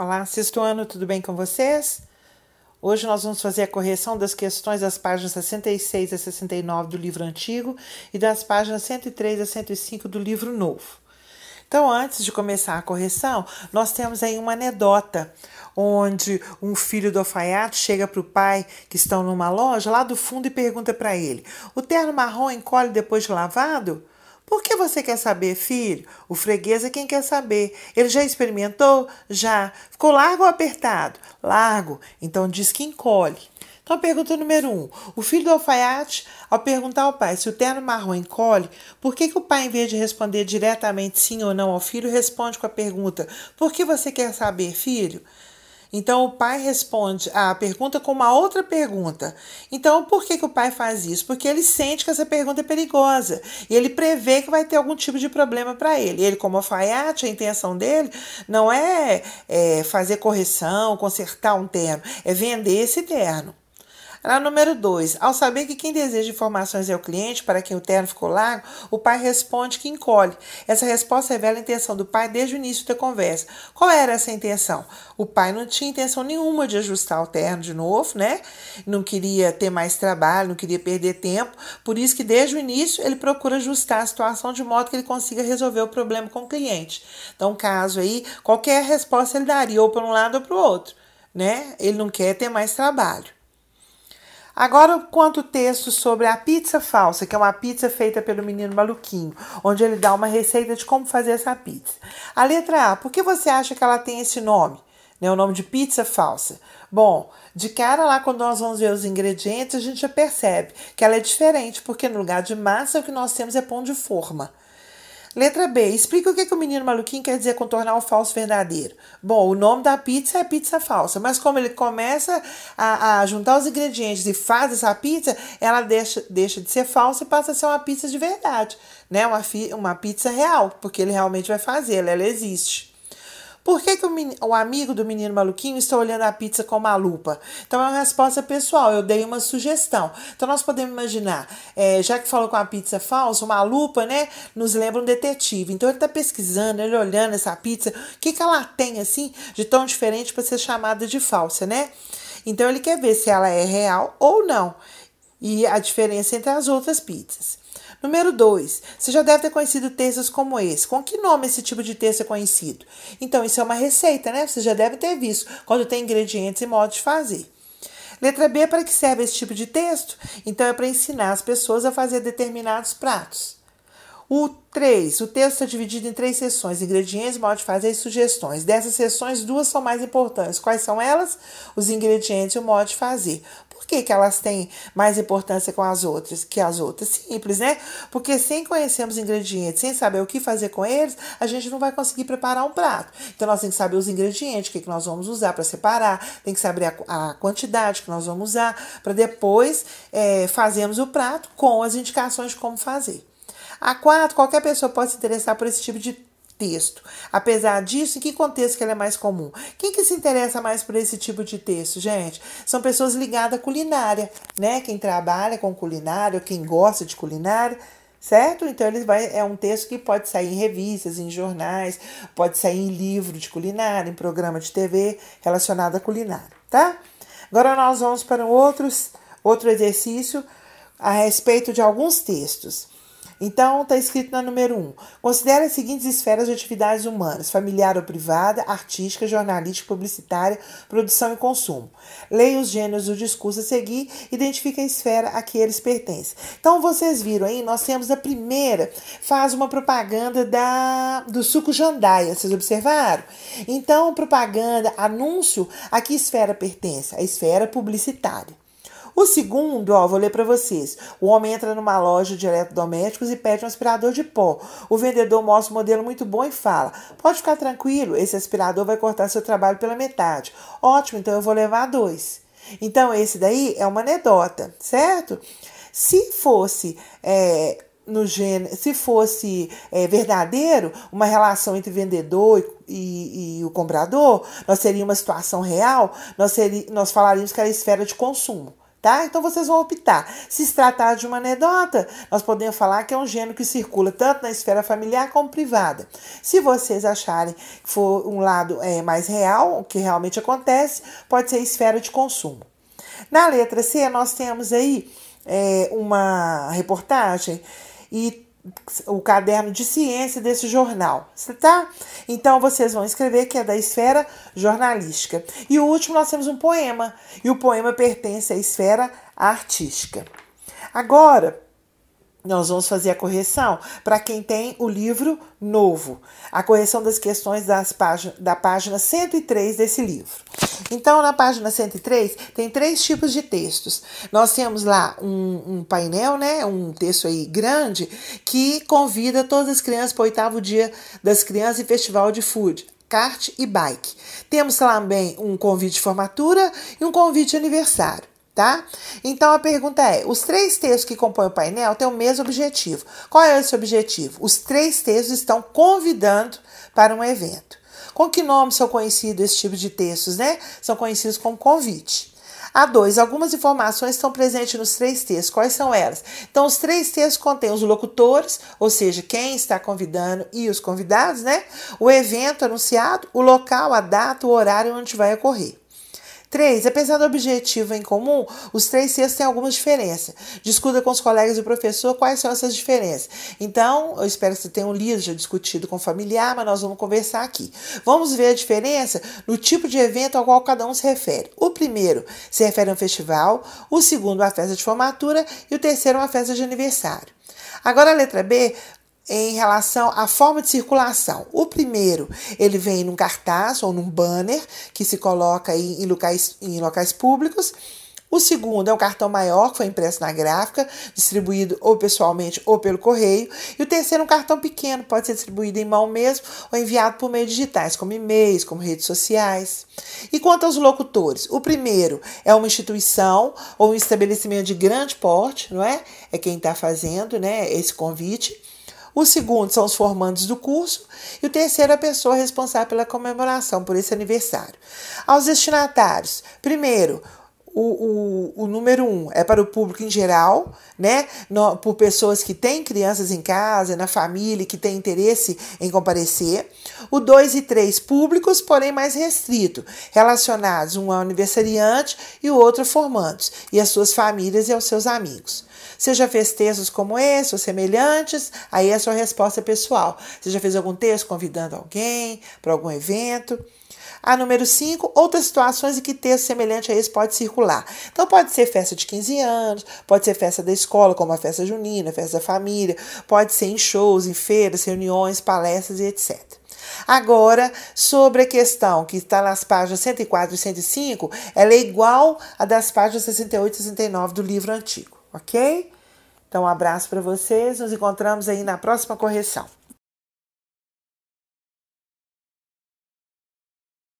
Olá, sexto ano, tudo bem com vocês? Hoje nós vamos fazer a correção das questões das páginas 66 a 69 do livro antigo e das páginas 103 a 105 do livro novo. Então, antes de começar a correção, nós temos aí uma anedota onde um filho do alfaiate chega para o pai que estão numa loja lá do fundo e pergunta para ele: "O terno marrom encolhe depois de lavado?" Por que você quer saber, filho? O freguês é quem quer saber. Ele já experimentou? Já. Ficou largo ou apertado? Largo. Então diz que encolhe. Então, pergunta número um. O filho do alfaiate, ao perguntar ao pai se o terno marrom encolhe, por que, que o pai, em vez de responder diretamente sim ou não ao filho, responde com a pergunta: Por que você quer saber, filho? Então o pai responde a pergunta com uma outra pergunta. Então por que, que o pai faz isso? Porque ele sente que essa pergunta é perigosa e ele prevê que vai ter algum tipo de problema para ele. Ele, como alfaiate, a intenção dele não é, é fazer correção, consertar um terno, é vender esse terno. Lá número 2, ao saber que quem deseja informações é o cliente para quem o terno ficou largo, o pai responde que encolhe. Essa resposta revela a intenção do pai desde o início da conversa. Qual era essa intenção? O pai não tinha intenção nenhuma de ajustar o terno de novo, né? Não queria ter mais trabalho, não queria perder tempo. Por isso que desde o início ele procura ajustar a situação de modo que ele consiga resolver o problema com o cliente. Então, caso aí, qualquer resposta ele daria ou para um lado ou para o outro, né? Ele não quer ter mais trabalho. Agora, quanto o texto sobre a pizza falsa, que é uma pizza feita pelo menino maluquinho, onde ele dá uma receita de como fazer essa pizza. A letra A, por que você acha que ela tem esse nome? Né, o nome de pizza falsa. Bom, de cara lá, quando nós vamos ver os ingredientes, a gente já percebe que ela é diferente, porque no lugar de massa o que nós temos é pão de forma. Letra B. Explica o que, que o menino maluquinho quer dizer com tornar o falso verdadeiro. Bom, o nome da pizza é pizza falsa, mas como ele começa a, a juntar os ingredientes e faz essa pizza, ela deixa, deixa de ser falsa e passa a ser uma pizza de verdade, né? Uma, uma pizza real, porque ele realmente vai fazer, ela, ela existe. Por que, que o, o amigo do menino maluquinho está olhando a pizza com uma lupa? Então é uma resposta pessoal, eu dei uma sugestão. Então nós podemos imaginar, é, já que falou com a pizza falsa, uma lupa, né, nos lembra um detetive. Então ele está pesquisando, ele olhando essa pizza, o que, que ela tem assim de tão diferente para ser chamada de falsa, né? Então ele quer ver se ela é real ou não e a diferença entre as outras pizzas. Número 2. Você já deve ter conhecido textos como esse. Com que nome esse tipo de texto é conhecido? Então, isso é uma receita, né? Você já deve ter visto quando tem ingredientes e modo de fazer. Letra B, para que serve esse tipo de texto? Então, é para ensinar as pessoas a fazer determinados pratos. O 3. O texto é dividido em três seções: ingredientes, modo de fazer e sugestões. Dessas seções, duas são mais importantes. Quais são elas? Os ingredientes e o modo de fazer que, que elas têm mais importância com as outras que as outras? Simples, né? Porque sem conhecermos os ingredientes, sem saber o que fazer com eles, a gente não vai conseguir preparar um prato. Então nós temos que saber os ingredientes, o que, que nós vamos usar para separar, tem que saber a, a, quantidade que nós vamos usar, para depois é, fazermos o prato com as indicações de como fazer. A quatro, qualquer pessoa pode se interessar por esse tipo de texto. Apesar disso, em que contexto que ela é mais comum? Quem que se interessa mais por esse tipo de texto, gente? São pessoas ligadas à culinária, né? Quem trabalha com culinária, quem gosta de culinária, certo? Então ele vai é um texto que pode sair em revistas, em jornais, pode sair em livro de culinária, em programa de TV relacionado à culinária, tá? Agora nós vamos para outros, outro exercício a respeito de alguns textos. Então, está escrito na número 1. Um, Considere as seguintes esferas de atividades humanas: familiar ou privada, artística, jornalística, publicitária, produção e consumo. Leia os gêneros do discurso a seguir, identifique a esfera a que eles pertencem. Então, vocês viram aí, nós temos a primeira, faz uma propaganda da, do suco jandaia, vocês observaram? Então, propaganda, anúncio, a que esfera pertence? A esfera publicitária. O segundo, ó, vou ler para vocês. O homem entra numa loja de eletrodomésticos e pede um aspirador de pó. O vendedor mostra um modelo muito bom e fala: Pode ficar tranquilo, esse aspirador vai cortar seu trabalho pela metade. Ótimo, então eu vou levar dois. Então, esse daí é uma anedota, certo? Se fosse é, no gênero, se fosse é, verdadeiro, uma relação entre vendedor e, e, e, o comprador, nós seria uma situação real, nós, seria, nós falaríamos que era esfera de consumo tá? Então vocês vão optar. Se se tratar de uma anedota, nós podemos falar que é um gênero que circula tanto na esfera familiar como privada. Se vocês acharem que for um lado é, mais real, o que realmente acontece, pode ser esfera de consumo. Na letra C, nós temos aí é, uma reportagem e o caderno de ciência desse jornal, tá? Então vocês vão escrever que é da esfera jornalística. E o último nós temos um poema, e o poema pertence à esfera artística. Agora, nós vamos fazer a correção para quem tem o livro novo, a correção das questões das págin da página 103 desse livro. Então, na página 103, tem três tipos de textos. Nós temos lá um, um painel, né, um texto aí grande, que convida todas as crianças para o oitavo dia das crianças e festival de food kart e bike. Temos também um convite de formatura e um convite de aniversário tá? Então a pergunta é: os três textos que compõem o painel têm o mesmo objetivo. Qual é esse objetivo? Os três textos estão convidando para um evento. Com que nome são conhecidos esse tipo de textos, né? São conhecidos como convite. A 2. Algumas informações estão presentes nos três textos. Quais são elas? Então, os três textos contêm os locutores, ou seja, quem está convidando e os convidados, né? O evento anunciado, o local, a data, o horário onde vai ocorrer. Três, apesar do objetivo em comum, os três textos têm algumas diferenças. Discuta com os colegas e o professor quais são essas diferenças. Então, eu espero que você tenha um já discutido com o familiar, mas nós vamos conversar aqui. Vamos ver a diferença no tipo de evento ao qual cada um se refere. O primeiro se refere a um festival, o segundo a festa de formatura e o terceiro a uma festa de aniversário. Agora a letra B em relação à forma de circulação. O primeiro, ele vem num cartaz ou num banner que se coloca em locais, em locais públicos. O segundo é um cartão maior que foi impresso na gráfica, distribuído ou pessoalmente ou pelo correio. E o terceiro é um cartão pequeno, pode ser distribuído em mão mesmo ou enviado por meios digitais, como e-mails, como redes sociais. E quanto aos locutores? O primeiro é uma instituição ou um estabelecimento de grande porte, não é? É quem está fazendo né, esse convite. O segundo são os formandos do curso. E o terceiro, a pessoa responsável pela comemoração por esse aniversário. Aos destinatários, primeiro, o, o, o, número um é para o público em geral, né? No, por pessoas que têm crianças em casa, na família, que têm interesse em comparecer. O dois e três públicos, porém mais restrito, relacionados um ao aniversariante e o outro a formandos, e às suas famílias e aos seus amigos. Você já fez textos como esse ou semelhantes? Aí é a sua resposta pessoal. Você já fez algum texto convidando alguém para algum evento? A número 5, outras situações em que texto semelhante a esse pode circular. Então, pode ser festa de 15 anos, pode ser festa da escola, como a festa junina, a festa da família, pode ser em shows, em feiras, reuniões, palestras e etc. Agora, sobre a questão que está nas páginas 104 e 105, ela é igual à das páginas 68 e 69 do livro antigo ok? Então, um abraço para vocês. Nos encontramos aí na próxima correção.